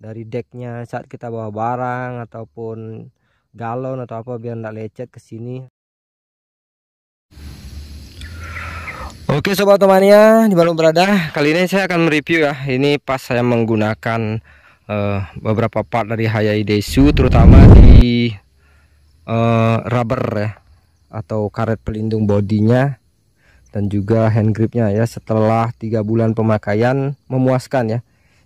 dari decknya saat kita bawa barang ataupun galon atau apa biar tidak lecet ke sini Oke sobat temannya di mana berada kali ini saya akan mereview ya ini pas saya menggunakan uh, beberapa part dari Hayai Desu terutama di uh, rubber ya atau karet pelindung bodinya dan juga hand gripnya ya setelah tiga bulan pemakaian memuaskan ya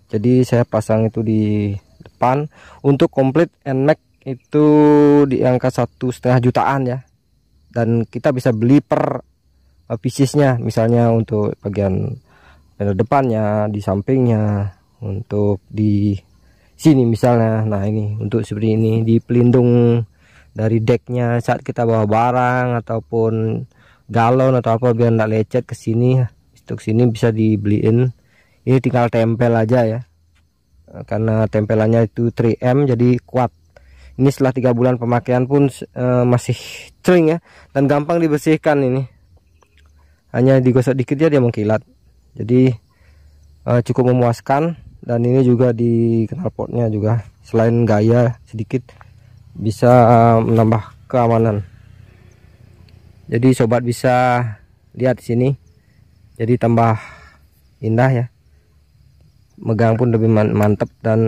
jadi saya pasang itu di depan untuk komplit NMAX itu di angka satu setengah jutaan ya dan kita bisa beli per eh, piecesnya misalnya untuk bagian panel depannya di sampingnya untuk di sini misalnya nah ini untuk seperti ini di pelindung dari decknya saat kita bawa barang ataupun galon atau apa biar tidak lecet ke sini untuk sini bisa dibeliin ini tinggal tempel aja ya Eh, karena tempelannya itu 3M jadi kuat ini setelah tiga bulan pemakaian pun e, masih cering ya dan gampang dibersihkan ini hanya digosok dikit ya dia mengkilat jadi e, cukup memuaskan dan ini juga di knalpotnya juga selain gaya sedikit bisa menambah keamanan jadi sobat bisa lihat di sini jadi tambah indah ya megang pun lebih mantap mantep dan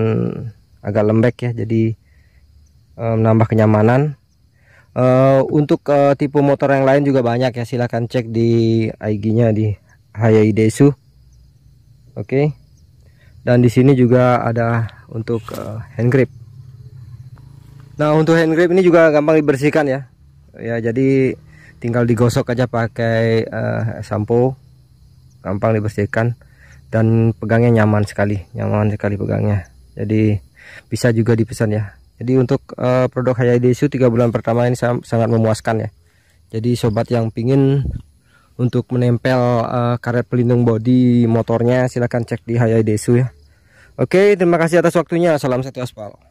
agak lembek ya jadi e, menambah kenyamanan e, untuk e, tipe motor yang lain juga banyak ya silahkan cek di IG nya di Hayai oke dan di sini juga ada untuk e, hand grip nah untuk hand grip ini juga gampang dibersihkan ya ya jadi tinggal digosok aja pakai uh, sampo gampang dibersihkan dan pegangnya nyaman sekali nyaman sekali pegangnya jadi bisa juga dipesan ya jadi untuk uh, produk Desu 3 bulan pertama ini sangat memuaskan ya jadi sobat yang pingin untuk menempel uh, karet pelindung bodi motornya silahkan cek di Desu ya oke terima kasih atas waktunya salam satu aspal